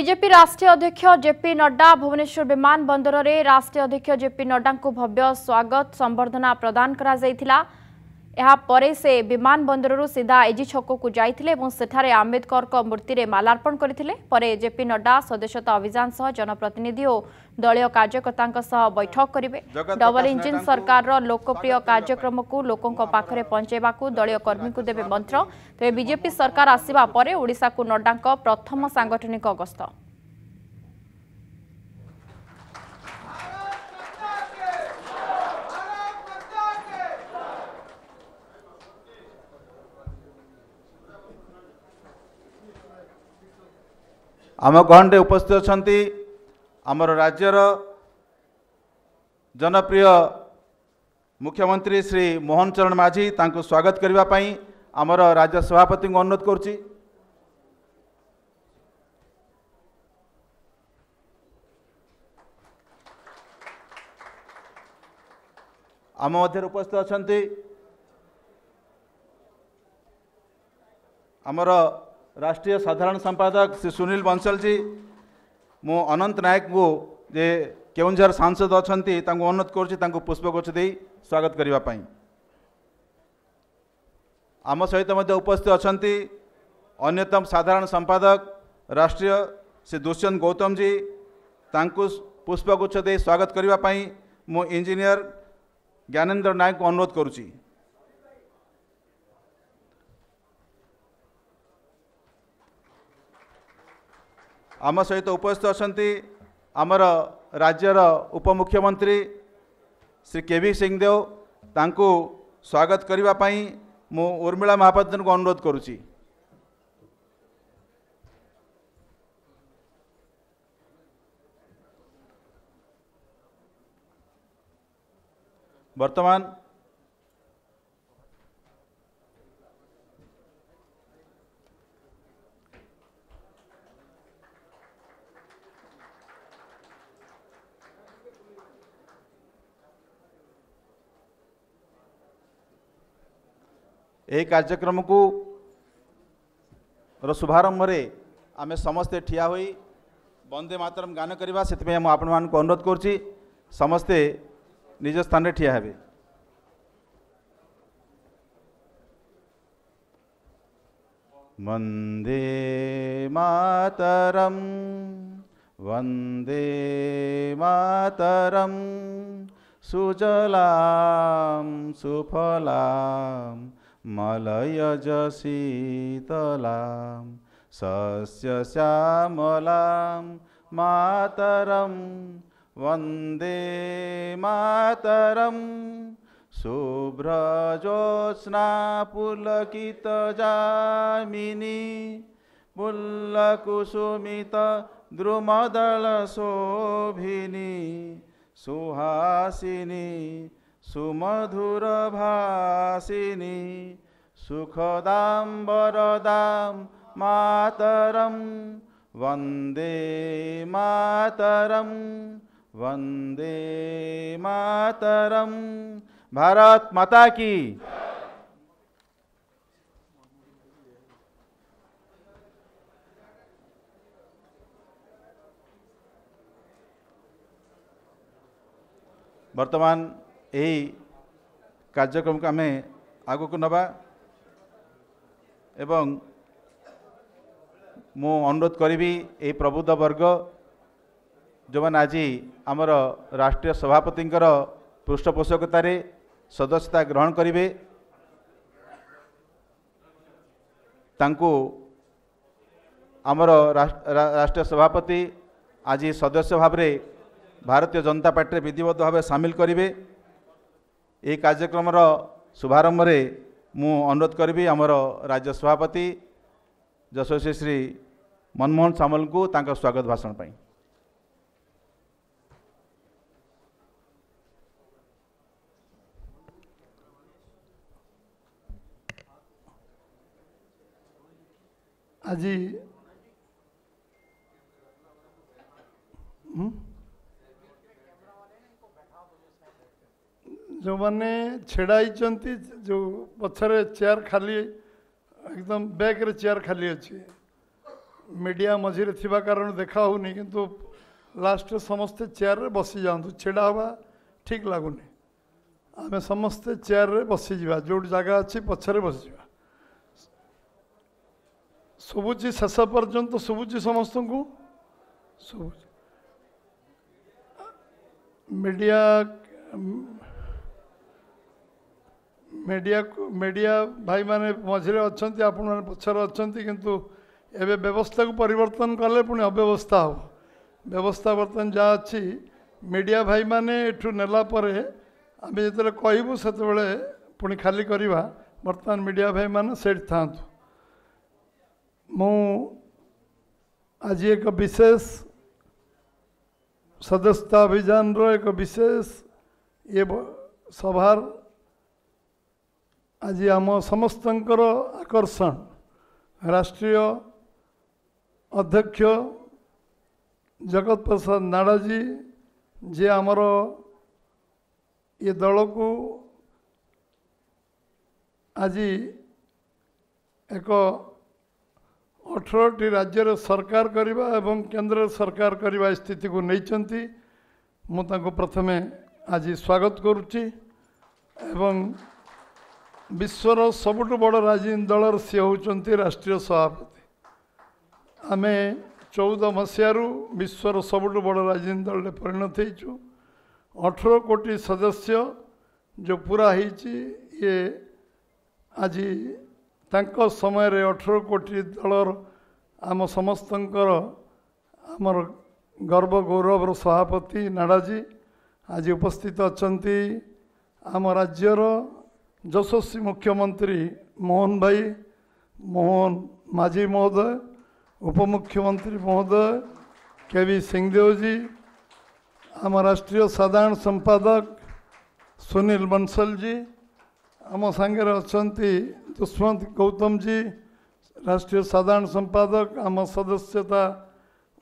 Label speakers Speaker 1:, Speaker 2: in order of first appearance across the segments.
Speaker 1: BJP राष्ट्रिय अध्यक्ष JP Nadda Bhubaneswar विमान बन्दरले राष्ट्रिय अध्यक्ष जेपी को भव्य स्वागत सम्बर्धना प्रदान करा थिला। से विमान बन्दरु सीधा एजी को छकुको जाइस आम्बेदकरको मूर्तिले मालर्पण जेपी नड्डा सदस्यता अभियान सह जनप्रतिनिधि दलीय कार्यकर्ता बैठक गरे डबल इन्जिन सरकार र लोकप्रिय कार्यक्रमको लोक पार्ने पहचाइवा दलीय कर्मीको देव मन्त्री बीजेपी सरकार को नडाको प्रथम सांगठनिक गस्त
Speaker 2: आम गहन उपस्थित अहिले आमर राज्यर जनप्रिय मुख्यमंत्री श्री मोहन चरण माझी त स्वागत गर्मर राज्य सभापति अनुरोध गर्म उपस्थित अहिले आमर राष्ट्रिय साधारण सम्पादक श्री सुनिल बंसलजी म अनंत नायक को जे केउझर सांसद अहिले अनुरोध गर्छु पुष्पगोछ स्वागत गर्दा आम सहित उपस्थित अहिले अन्यतम साधारण सम्पादक राष्ट्रिय श्री दुष्यन्त गौतमजी पुष्पगुच्छ स्वागत गर्दा म इन्जिनियर ज्ञानेन्द्र नायकको अनुरोध गर्छु ଆମ ସହିତ ଉପସ୍ଥିତ ଅଛନ୍ତି ଆମର ରାଜ୍ୟର ଉପମୁଖ୍ୟମନ୍ତ୍ରୀ ଶ୍ରୀ କେ ଭି ସିଂଦେଓ ତାଙ୍କୁ ସ୍ୱାଗତ କରିବା ପାଇଁ ମୁଁ ଉର୍ମିଳା ମହାପାତ୍ରଙ୍କୁ ଅନୁରୋଧ କରୁଛି ବର୍ତ୍ତମାନ ଏହି କାର୍ଯ୍ୟକ୍ରମକୁ ର ଶୁଭାରମ୍ଭରେ ଆମେ ସମସ୍ତେ ଠିଆ ହୋଇ ବନ୍ଦେ ମାତରମ ଗାନ କରିବା ସେଥିପାଇଁ ମୁଁ ଆପଣମାନଙ୍କୁ ଅନୁରୋଧ କରୁଛି ସମସ୍ତେ ନିଜ ସ୍ଥାନରେ ଠିଆ ହେବେ वन्दे मातरं वन्दे मातरं सुजलां सुफलां मलयजशीतलां सस्यश्यामलां मातरं वन्दे मातरं शुभ्रजोत्स्नापुलकितजामिनी द्रुमदलशोभिनी सुहासिनी सुमधुरभाषिनी सुखदाम्बरदां मातरं वन्दे मातरं वन्दे मातरं भारत माता की वर्तमान ଏହି କାର୍ଯ୍ୟକ୍ରମକୁ ଆମେ ଆଗକୁ ନେବା ଏବଂ ମୁଁ ଅନୁରୋଧ କରିବି ଏହି ପ୍ରବୁଦ୍ଧ ବର୍ଗ ଯେଉଁମାନେ ଆଜି ଆମର ରାଷ୍ଟ୍ରୀୟ ସଭାପତିଙ୍କର ପୃଷ୍ଠପୋଷକତାରେ ସଦସ୍ୟତା ଗ୍ରହଣ କରିବେ ତାଙ୍କୁ ଆମର ରାଷ୍ଟ୍ରୀୟ ସଭାପତି ଆଜି ସଦସ୍ୟ ଭାବରେ ଭାରତୀୟ ଜନତା ପାର୍ଟିରେ ବିଧିବଦ୍ଧ ଭାବେ ସାମିଲ କରିବେ ए कार्यक्रम शुभारंभ शुभारम्भले म अनुरोध गरी आम राज्य सभापति जसश्री श्री मनमोहन सामलको त स्वागत भाषण पनि
Speaker 1: आज ମାନେ ଛିଡ଼ା ହେଇଛନ୍ତି ଯେଉଁ ପଛରେ ଚେୟାର ଖାଲି একদম ব্যাকরে চেয়ার খালি আছে মিডিয়া মঝিরে থাকা কারণ দেখা হোনি কিন্তু লাস্টে সমস্তে চেয়ারে বসি যাতে ছেড়া হওয়া ঠিক লাগুনি আমি সমস্তে চেয়ারে বসি যা যেটি জায়গা আছে পছরে বসি যা শুভুচি শেষ পর্যন্ত শুভুচি সমস্ত শুভুচি মিডিয়া ମେଡ଼ିଆ ମେଡ଼ିଆ ଭାଇମାନେ ମଝିରେ ଅଛନ୍ତି ଆପଣମାନେ ପଛରେ ଅଛନ୍ତି କିନ୍ତୁ ଏବେ ବ୍ୟବସ୍ଥାକୁ ପରିବର୍ତ୍ତନ କଲେ ପୁଣି ଅବ୍ୟବସ୍ଥା ହେବ ବ୍ୟବସ୍ଥା ବର୍ତ୍ତମାନ ଯାହା ଅଛି ମିଡ଼ିଆ ଭାଇମାନେ ଏଠୁ ନେଲା ପରେ ଆମେ ଯେତେବେଳେ କହିବୁ ସେତେବେଳେ ପୁଣି ଖାଲି କରିବା ବର୍ତ୍ତମାନ ମିଡ଼ିଆ ଭାଇମାନେ ସେଇଠି ଥାଆନ୍ତୁ ମୁଁ ଆଜି ଏକ ବିଶେଷ ସଦସ୍ୟତା ଅଭିଯାନର ଏକ ବିଶେଷ ଇଏ ସଭାର ଆଜି ଆମ ସମସ୍ତଙ୍କର ଆକର୍ଷଣ ରାଷ୍ଟ୍ରୀୟ ଅଧ୍ୟକ୍ଷ ଜଗତ ପ୍ରସାଦ ନାଡ଼ାଜୀ ଯିଏ ଆମର ଏ ଦଳକୁ ଆଜି ଏକ ଅଠରଟି ରାଜ୍ୟରେ ସରକାର କରିବା ଏବଂ କେନ୍ଦ୍ରରେ ସରକାର କରିବା ସ୍ଥିତିକୁ ନେଇଛନ୍ତି ମୁଁ ତାଙ୍କୁ ପ୍ରଥମେ ଆଜି ସ୍ୱାଗତ କରୁଛି ଏବଂ ବିଶ୍ୱର ସବୁଠୁ ବଡ଼ ରାଜନୀତି ଦଳର ସିଏ ହେଉଛନ୍ତି ରାଷ୍ଟ୍ରୀୟ ସଭାପତି ଆମେ ଚଉଦ ମସିହାରୁ ବିଶ୍ୱର ସବୁଠୁ ବଡ଼ ରାଜନୀତି ଦଳରେ ପରିଣତ ହେଇଛୁ ଅଠର କୋଟି ସଦସ୍ୟ ଯେଉଁ ପୁରା ହେଇଛି ଇଏ ଆଜି ତାଙ୍କ ସମୟରେ ଅଠର କୋଟି ଦଳର ଆମ ସମସ୍ତଙ୍କର ଆମର ଗର୍ବ ଗୌରବର ସଭାପତି ନାଡ଼ାଜୀ ଆଜି ଉପସ୍ଥିତ ଅଛନ୍ତି ଆମ ରାଜ୍ୟର यशस्वी मुख्यमन्त्री मोहन भाइ मोहन माझी महोदय उपमुख्यमन्त्री महोदय केवी सिंहदेवजी आम राष्ट्रिय साधारण सम्पादक सुनील बन्सलजी आम सागर अन्ति दुष्मन्त गौतमजी राष्ट्रिय साधारण सम्पादक आम सदस्यता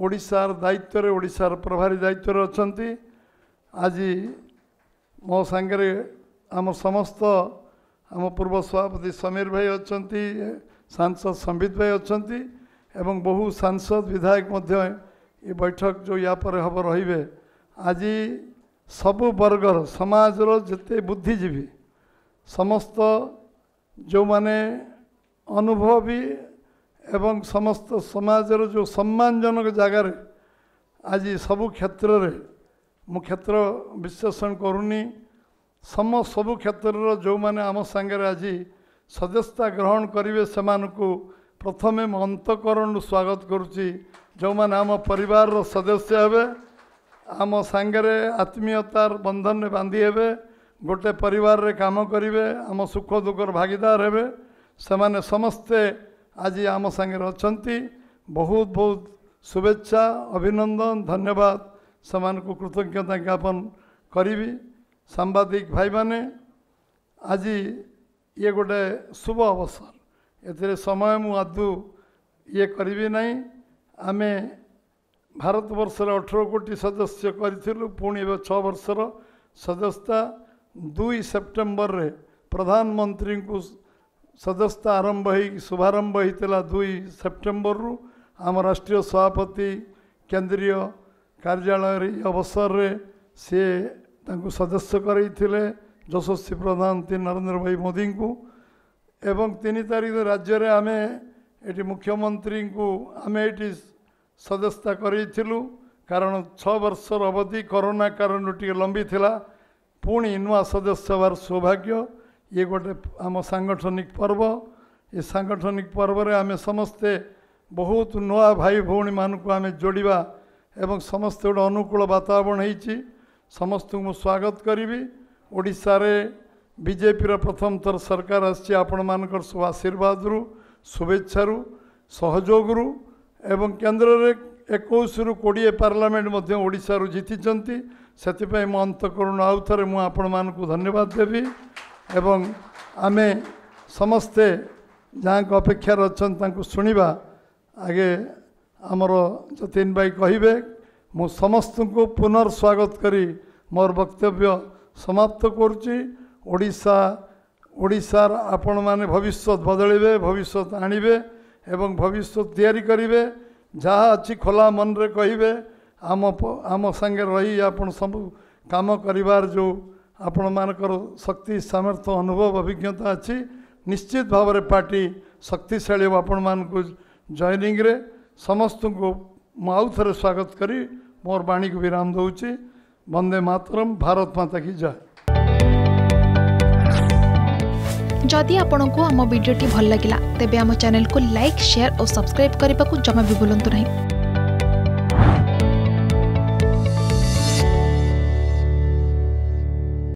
Speaker 1: ओडिसार दायित्व ओडिसार प्रभारी दायित्व अन्ति आज मो ସାଙ୍ଗରେ आम समस्त ଆମ ପୂର୍ବ ସଭାପତି ସମୀର ଭାଇ ଅଛନ୍ତି ସାଂସଦ ସମ୍ବିତ ଭାଇ ଅଛନ୍ତି ଏବଂ ବହୁ ସାଂସଦ ବିଧାୟକ ମଧ୍ୟ ଏ ବୈଠକ ଯେଉଁ ୟା ପରେ ହେବ ରହିବେ ଆଜି ସବୁ ବର୍ଗର ସମାଜର ଯେତେ ବୁଦ୍ଧିଜୀବୀ ସମସ୍ତ ଯେଉଁମାନେ ଅନୁଭବୀ ଏବଂ ସମସ୍ତ ସମାଜର ଯେଉଁ ସମ୍ମାନଜନକ ଜାଗାରେ ଆଜି ସବୁ କ୍ଷେତ୍ରରେ ମୁଁ କ୍ଷେତ୍ର ବିଶ୍ଳେଷଣ କରୁନି ସମ ସବୁ କ୍ଷେତ୍ରର ଯେଉଁମାନେ ଆମ ସାଙ୍ଗରେ ଆଜି ସଦସ୍ୟତା ଗ୍ରହଣ କରିବେ ସେମାନଙ୍କୁ ପ୍ରଥମେ ମୁଁ ଅନ୍ତକରଣରୁ ସ୍ୱାଗତ କରୁଛି ଯେଉଁମାନେ ଆମ ପରିବାରର ସଦସ୍ୟ ହେବେ ଆମ ସାଙ୍ଗରେ ଆତ୍ମୀୟତାର ବନ୍ଧନରେ ବାନ୍ଧି ହେବେ ଗୋଟେ ପରିବାରରେ କାମ କରିବେ ଆମ ସୁଖ ଦୁଃଖର ଭାଗିଦାର ହେବେ ସେମାନେ ସମସ୍ତେ ଆଜି ଆମ ସାଙ୍ଗରେ ଅଛନ୍ତି ବହୁତ ବହୁତ ଶୁଭେଚ୍ଛା ଅଭିନନ୍ଦନ ଧନ୍ୟବାଦ ସେମାନଙ୍କୁ କୃତଜ୍ଞତା ଜ୍ଞାପନ କରିବି ସାମ୍ବାଦିକ ଭାଇମାନେ ଆଜି ଇଏ ଗୋଟେ ଶୁଭ ଅବସର ଏଥିରେ ସମୟ ମୁଁ ଆଦୌ ଇଏ କରିବି ନାହିଁ ଆମେ ଭାରତବର୍ଷରେ ଅଠର କୋଟି ସଦସ୍ୟ କରିଥିଲୁ ପୁଣି ଏବେ ଛଅ ବର୍ଷର ସଦସ୍ୟତା ଦୁଇ ସେପ୍ଟେମ୍ବରରେ ପ୍ରଧାନମନ୍ତ୍ରୀଙ୍କୁ ସଦସ୍ୟତା ଆରମ୍ଭ ହେଇକି ଶୁଭାରମ୍ଭ ହେଇଥିଲା ଦୁଇ ସେପ୍ଟେମ୍ବରରୁ ଆମ ରାଷ୍ଟ୍ରୀୟ ସଭାପତି କେନ୍ଦ୍ରୀୟ କାର୍ଯ୍ୟାଳୟରେ ଏହି ଅବସରରେ ସିଏ ତାଙ୍କୁ ସଦସ୍ୟ କରାଇଥିଲେ ଯଶସ୍ୱୀ ପ୍ରଧାନମନ୍ତ୍ରୀ ନରେନ୍ଦ୍ର ଭାଇ ମୋଦିଙ୍କୁ ଏବଂ ତିନି ତାରିଖ ରାଜ୍ୟରେ ଆମେ ଏଠି ମୁଖ୍ୟମନ୍ତ୍ରୀଙ୍କୁ ଆମେ ଏଠି ସଦସ୍ୟତା କରାଇଥିଲୁ କାରଣ ଛଅ ବର୍ଷର ଅବଧି କରୋନା କାରଣରୁ ଟିକେ ଲମ୍ବି ଥିଲା ପୁଣି ନୂଆ ସଦସ୍ୟ ହେବାର ସୌଭାଗ୍ୟ ଇଏ ଗୋଟେ ଆମ ସାଙ୍ଗଠନିକ ପର୍ବ ଏ ସାଙ୍ଗଠନିକ ପର୍ବରେ ଆମେ ସମସ୍ତେ ବହୁତ ନୂଆ ଭାଇ ଭଉଣୀମାନଙ୍କୁ ଆମେ ଯୋଡ଼ିବା ଏବଂ ସମସ୍ତେ ଗୋଟେ ଅନୁକୂଳ ବାତାବରଣ ହେଇଛି ସମସ୍ତଙ୍କୁ ମୁଁ ସ୍ୱାଗତ କରିବି ଓଡ଼ିଶାରେ ବିଜେପିର ପ୍ରଥମ ଥର ସରକାର ଆସିଛି ଆପଣମାନଙ୍କର ସବୁ ଆଶୀର୍ବାଦରୁ ଶୁଭେଚ୍ଛାରୁ ସହଯୋଗରୁ ଏବଂ କେନ୍ଦ୍ରରେ ଏକୋଇଶରୁ କୋଡ଼ିଏ ପାର୍ଲାମେଣ୍ଟ ମଧ୍ୟ ଓଡ଼ିଶାରୁ ଜିତିଛନ୍ତି ସେଥିପାଇଁ ମୁଁ ଅନ୍ତକରଣ ଆଉ ଥରେ ମୁଁ ଆପଣମାନଙ୍କୁ ଧନ୍ୟବାଦ ଦେବି ଏବଂ ଆମେ ସମସ୍ତେ ଯାହାଙ୍କ ଅପେକ୍ଷାରେ ଅଛନ୍ତି ତାଙ୍କୁ ଶୁଣିବା ଆଗେ ଆମର ଯତୀନ ଭାଇ କହିବେ ମୁଁ ସମସ୍ତଙ୍କୁ ସ୍ୱାଗତ କରି ମୋର ବକ୍ତବ୍ୟ ସମାପ୍ତ କରୁଛି ଓଡ଼ିଶା ଓଡ଼ିଶାର ଆପଣମାନେ ଭବିଷ୍ୟତ ବଦଳିବେ ଭବିଷ୍ୟତ ଆଣିବେ ଏବଂ ଭବିଷ୍ୟତ ତିଆରି କରିବେ ଯାହା ଅଛି ଖୋଲା ମନରେ କହିବେ ଆମ ଆମ ସାଙ୍ଗରେ ରହି ଆପଣ ସବୁ କାମ କରିବାର ଯେଉଁ ଆପଣମାନଙ୍କର ଶକ୍ତି ସାମର୍ଥ୍ୟ ଅନୁଭବ ଅଭିଜ୍ଞତା ଅଛି ନିଶ୍ଚିତ ଭାବରେ ପାର୍ଟି ଶକ୍ତିଶାଳୀ ହେବ ଆପଣମାନଙ୍କୁ ଜଏନିଂରେ ସମସ୍ତଙ୍କୁ ମୁଁ ଆଉ ଥରେ ସ୍ୱାଗତ କରି मोर बाणी को विराम છું वंदे मातरम भारत माता की जय
Speaker 2: जदि आपण को आम भिडी भल लगा तेब आम को लाइक सेयार और सब्सक्राइब करने को जमा भी बुलां नहीं